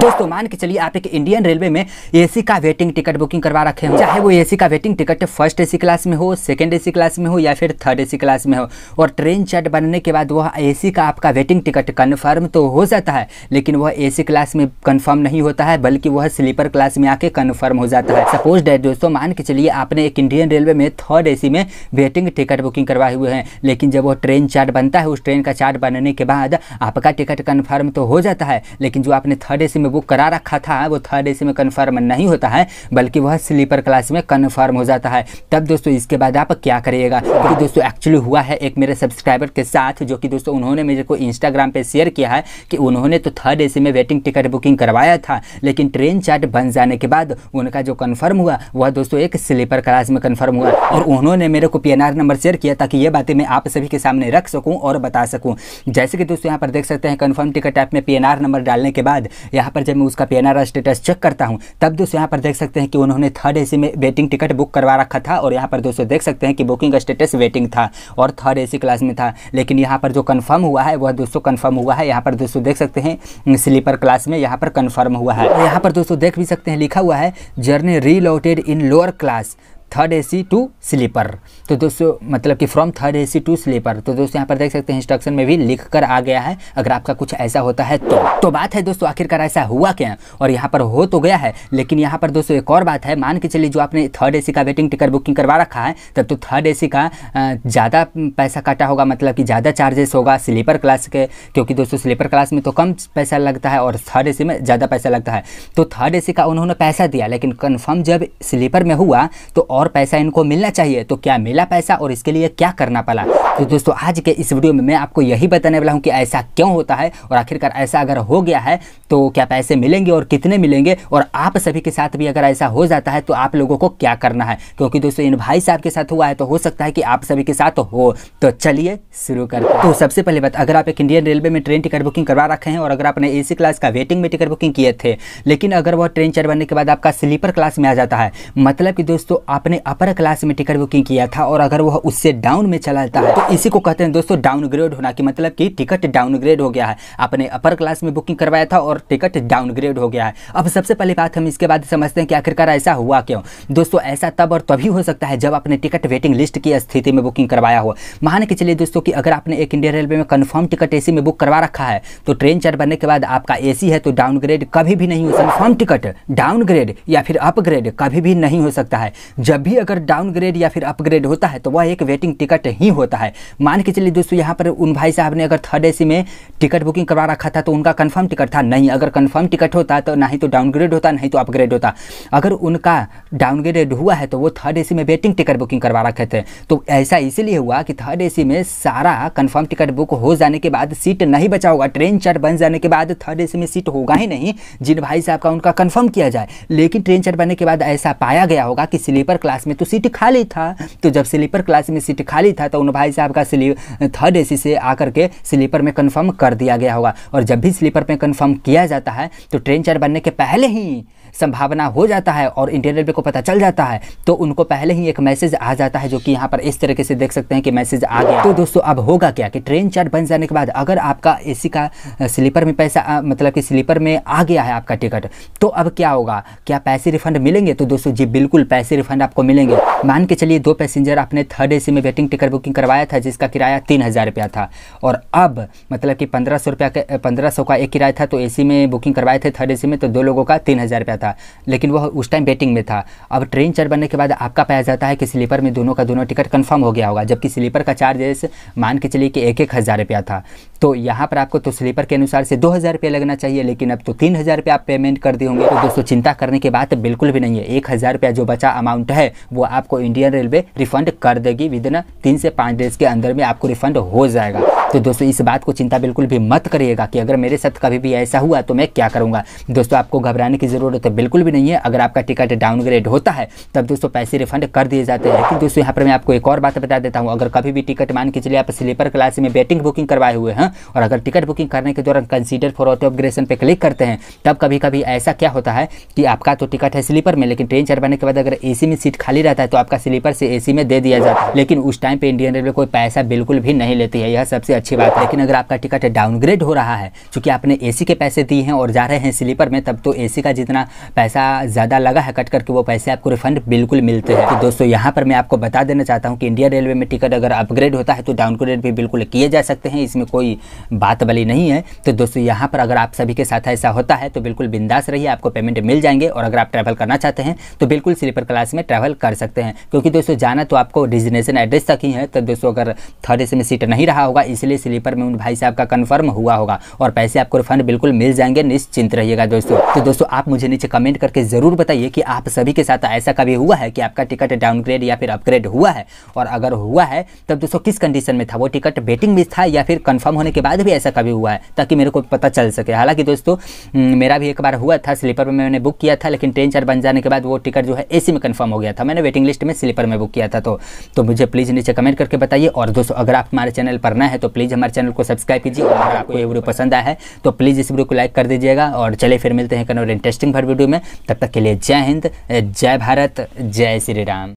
दोस्तों मान के चलिए आप एक इंडियन रेलवे में एसी का वेटिंग टिकट बुकिंग करवा रखे हो चाहे वो एसी का waiting ticket first AC class में हो सेकंड एसी क्लास में हो या फिर थर्ड एसी क्लास में हो और ट्रेन चार्ट बनने के बाद वह एसी का आपका वेटिंग टिकट कन्फर्म तो हो जाता है लेकिन वह एसी क्लास में कन्फर्म नहीं होता है बल्कि वह स्लीपर क्लास में आके कन्फर्म हो जाता है सपोज डेट दोस्तों मान के चलिए आपने एक इंडियन रेलवे में थर्ड ए में वेटिंग टिकट बुकिंग करवाए हुए हैं लेकिन जब वो ट्रेन चार्ट बनता है उस ट्रेन का चार्ट बनने के बाद आपका टिकट कन्फर्म तो हो जाता है लेकिन जो आपने थर्ड ए में में बुक करा रखा था वो थर्ड ए में कन्फर्म नहीं होता है बल्कि वह स्लीपर क्लास में कन्फर्म हो जाता है तब दोस्तों इसके बाद आप क्या करिएगा क्योंकि तो दोस्तों एक्चुअली हुआ है एक मेरे सब्सक्राइबर के साथ जो कि दोस्तों उन्होंने मेरे को इंस्टाग्राम पर शेयर किया है कि उन्होंने तो थर्ड ए में वेटिंग टिकट बुकिंग करवाया था लेकिन ट्रेन चार्ट बन जाने के बाद उनका जो कन्फर्म हुआ वह दोस्तों एक स्लीपर क्लास में कन्फर्म हुआ और उन्होंने मेरे को पी नंबर शेयर किया ताकि ये बातें मैं आप सभी के सामने रख सकूँ और बता सकूँ जैसे कि दोस्तों यहाँ पर देख सकते हैं कन्फर्म टिकट ऐप में पी नंबर डालने के बाद यहाँ पर जब मैं उसका पी स्टेटस चेक करता हूँ तब दोस्तों यहाँ पर देख सकते हैं कि उन्होंने थर्ड ए में वेटिंग टिकट बुक करवा रखा था और यहाँ पर दोस्तों देख सकते हैं कि बुकिंग स्टेटस वेटिंग था और थर्ड ए क्लास में था लेकिन यहाँ पर जो कन्फर्म हुआ है वह दोस्तों कन्फर्म हुआ है यहाँ पर दोस्तों देख सकते हैं स्लीपर क्लास में यहाँ पर कन्फर्म हुआ है यहाँ पर दोस्तों देख भी सकते हैं लिखा हुआ है journey reallotted in lower class third A C to sleeper तो दोस्तों मतलब कि from third A C to sleeper तो दोस्तों यहाँ पर देख सकते हैं इंस्ट्रक्शन में भी लिख कर आ गया है अगर आपका कुछ ऐसा होता है तो तो बात है दोस्तों आखिरकार ऐसा हुआ क्या और यहाँ पर हो तो गया है लेकिन यहाँ पर दोस्तों एक और बात है मान के चलिए जो आपने थर्ड ए का वेटिंग टिकट बुकिंग करवा रखा है तब तो थर्ड ए का ज़्यादा पैसा काटा होगा मतलब कि ज़्यादा चार्जेस होगा स्लीपर क्लास के क्योंकि दोस्तों स्लीपर क्लास में तो कम पैसा लगता है और थर्ड ए में ज़्यादा पैसा लगता है तो थर्ड ए का उन्होंने पैसा दिया लेकिन कन्फर्म जब स्लीपर में हुआ तो और और पैसा इनको मिलना चाहिए तो क्या मिला पैसा और इसके लिए क्या करना पड़ा तो दोस्तों आज के इस वीडियो में मैं आपको यही बताने वाला हूँ कि ऐसा क्यों होता है और आखिरकार ऐसा अगर हो गया है तो क्या पैसे मिलेंगे और कितने मिलेंगे और आप सभी के साथ भी अगर ऐसा हो जाता है तो आप लोगों को क्या करना है क्योंकि दोस्तों इन भाई साहब के साथ हुआ है तो हो सकता है कि आप सभी के साथ हो तो चलिए शुरू कर तो सबसे पहले बात अगर आप एक इंडियन रेलवे में ट्रेन टिकट बुकिंग करवा रखे हैं और अगर आपने ए क्लास का वेटिंग में टिकट बुकिंग किए थे लेकिन अगर वह ट्रेन चढ़वाने के बाद आपका स्लीपर क्लास में आ जाता है मतलब कि दोस्तों आपने आपने अपर क्लास में टिकट बुकिंग किया था और अगर वह उससे डाउन में चला जाता है तो इसी को कहते हैं दोस्तों डाउनग्रेड होना कि मतलब कि टिकट डाउनग्रेड हो गया है आपने अपर क्लास में बुकिंग करवाया था और टिकट डाउनग्रेड हो गया है अब सबसे पहले बात हम इसके बाद समझते हैं कि आखिरकार ऐसा हुआ क्यों दोस्तों ऐसा तब और तभी हो सकता है जब आपने टिकट वेटिंग लिस्ट की स्थिति में बुकिंग करवाया हो मान के चलिए दोस्तों कि अगर आपने एक इंडियन रेलवे में कन्फर्म टिकट ए में बुक करवा रखा है तो ट्रेन चढ़ बनने के बाद आपका ए है तो डाउनग्रेड कभी भी नहीं हो सकता कन्फर्म टिकट डाउनग्रेड या फिर अपग्रेड कभी भी नहीं हो सकता है जब जब मतलब भी अगर डाउनग्रेड या फिर अपग्रेड होता है तो वह एक वेटिंग टिकट ही होता है मान के चलिए दोस्तों यहाँ पर उन भाई साहब ने अगर थर्ड ए में टिकट बुकिंग करवा रखा था तो उनका कन्फर्म टिकट था नहीं अगर कन्फर्म टिकट होता तो ना ही तो डाउनग्रेड होता नहीं तो अपग्रेड होता अगर उनका डाउनग्रेड हुआ है तो वो थर्ड ए में वेटिंग टिकट बुकिंग करवा रखे थे तो ऐसा इसीलिए हुआ कि थर्ड ए में सारा कन्फर्म टिकट बुक हो जाने के बाद सीट नहीं बचा होगा ट्रेन चट बन जाने के बाद थर्ड ए में सीट होगा ही नहीं जिन भाई साहब का उनका कन्फर्म किया जाए लेकिन ट्रेन चट बनने के बाद ऐसा पाया गया होगा कि स्लीपर क्लास में तो सीट खाली था तो जब स्लीपर क्लास में सीट खाली था तो उन भाई साहब का थर्ड ए से आकर के स्लीपर में कन्फर्म कर दिया गया होगा और जब भी स्लीपर में कन्फर्म किया जाता है तो ट्रेन चार बनने के पहले ही संभावना हो जाता है और इंडियन रेलवे को पता चल जाता है तो उनको पहले ही एक मैसेज आ जाता है जो कि यहाँ पर इस तरीके से देख सकते हैं कि मैसेज आ गया तो दोस्तों अब होगा क्या कि ट्रेन चार्ट बन जाने के बाद अगर आपका ए का स्लीपर में पैसा मतलब कि स्लीपर में आ गया है आपका टिकट तो अब क्या होगा क्या पैसे रिफंड मिलेंगे तो दोस्तों जी बिल्कुल पैसे रिफंड आपको मिलेंगे मान के चलिए दो पैसेंजर आपने थर्ड ए में वेटिंग टिकट बुकिंग करवाया था जिसका किराया तीन हज़ार रुपया था और अब मतलब कि पंद्रह सौ रुपया पंद्रह सौ का एक किराया था तो ए में बुकिंग करवाए थे थर्ड ए में तो दो लोगों का तीन हज़ार रुपया था था लेकिन वह उस टाइम बैटिंग में था अब ट्रेन चार्ज बनने के बाद आपका पाया जाता है कि स्लीपर में दोनों का दोनों टिकट कन्फर्म हो गया होगा जबकि स्लीपर का चार्जेस मान के चलिए कि एक एक हज़ार रुपया था तो यहाँ पर आपको तो स्लीपर के अनुसार से दो हज़ार रुपया लगना चाहिए लेकिन अब तो तीन हज़ार रुपया आप पेमेंट कर दिए होंगे तो दोस्तों चिंता करने की बात बिल्कुल भी नहीं है एक हज़ार रुपया जो बचा अमाउंट है वो आपको इंडियन रेलवे रिफंड कर देगी विद इन तीन से पाँच डेज के अंदर में आपको रिफंड हो जाएगा तो दोस्तों इस बात को चिंता बिल्कुल भी मत करिएगा कि अगर मेरे साथ कभी भी ऐसा हुआ तो मैं क्या करूँगा दोस्तों आपको घबराने की ज़रूरत तो बिल्कुल भी नहीं है अगर आपका टिकट डाउनग्रेड होता है तब दोस्तों पैसे रिफंड कर दिए जाते हैं लेकिन दोस्तों यहाँ पर मैं आपको एक और बात बता देता हूँ अगर कभी भी टिकट मान के चलिए आप स्लीपर क्लास में बैटिंग बुकिंग करवाए हुए हैं और अगर टिकट बुकिंग करने के दौरान कंसीडर फॉर ऑटो अपग्रेशन पर क्लिक करते हैं तब कभी कभी ऐसा क्या होता है कि आपका तो टिकट है स्लीपर में लेकिन ट्रेन चढ़वाने के बाद अगर ए में सीट खाली रहता है तो आपका स्लीपर से ए में दे दिया जाता है लेकिन उस टाइम पर इंडियन रेलवे कोई पैसा बिल्कुल भी नहीं लेती है यह सबसे अच्छी बात है लेकिन अगर आपका टिकट डाउनग्रेड हो रहा है चूँकि आपने ए के पैसे दिए हैं और जा रहे हैं स्लीपर में तब तो ए का जितना पैसा ज़्यादा लगा है कट करके वो पैसे आपको रिफंड बिल्कुल मिलते हैं तो दोस्तों यहाँ पर मैं आपको बता देना चाहता हूँ कि इंडियन रेलवे में टिकट अगर अपग्रेड होता है तो डाउनग्रेड भी बिल्कुल किए जा सकते हैं इसमें कोई बात वाली नहीं है तो दोस्तों यहाँ पर अगर आप सभी के साथ ऐसा होता है तो बिल्कुल बिंदास रहिए आपको पेमेंट मिल जाएंगे और अगर आप ट्रैवल करना चाहते हैं तो बिल्कुल स्लीपर क्लास में ट्रैवल कर सकते हैं क्योंकि दोस्तों जाना तो आपको डिजिनेशन एड्रेस तक ही है तो दोस्तों अगर थर्ड ए में सीट नहीं रहा होगा इसलिए पिछले स्लीपर में उन भाई साहब का कन्फर्म हुआ होगा और पैसे आपको रिफंड बिल्कुल मिल जाएंगे निश्चिंत रहिएगा दोस्तों तो दोस्तों आप मुझे नीचे कमेंट करके ज़रूर बताइए कि आप सभी के साथ ऐसा कभी हुआ है कि आपका टिकट डाउनग्रेड या फिर अपग्रेड हुआ है और अगर हुआ है तब दोस्तों किस कंडीशन में था वो टिकट बेटिंग में था या फिर कन्फर्म होने के बाद भी ऐसा कभी हुआ है ताकि मेरे को पता चल सके हालांकि दोस्तों हम्म, मेरा भी एक बार हुआ था स्लीपर में मैंने बुक किया था लेकिन ट्रेन चार बन जाने के बाद वो टिकट जो है ए में कन्फर्म हो गया था मैंने वेटिंग लिस्ट में स्लीपर में बुक किया था तो, तो मुझे प्लीज़ नीचे कमेंट करके बताइए और दोस्तों अगर आप हमारे चैनल पर ना है तो प्लीज़ हमारे चैनल को सब्सक्राइब कीजिए और अगर आपको ये वीडियो पसंद आया है तो प्लीज़ इस वीडियो को लाइक कर दीजिएगा और चले फिर मिलते हैं और इंटरेस्टिंग भर वीडियो में तब तक के लिए जय हिंद जय भारत जय श्री राम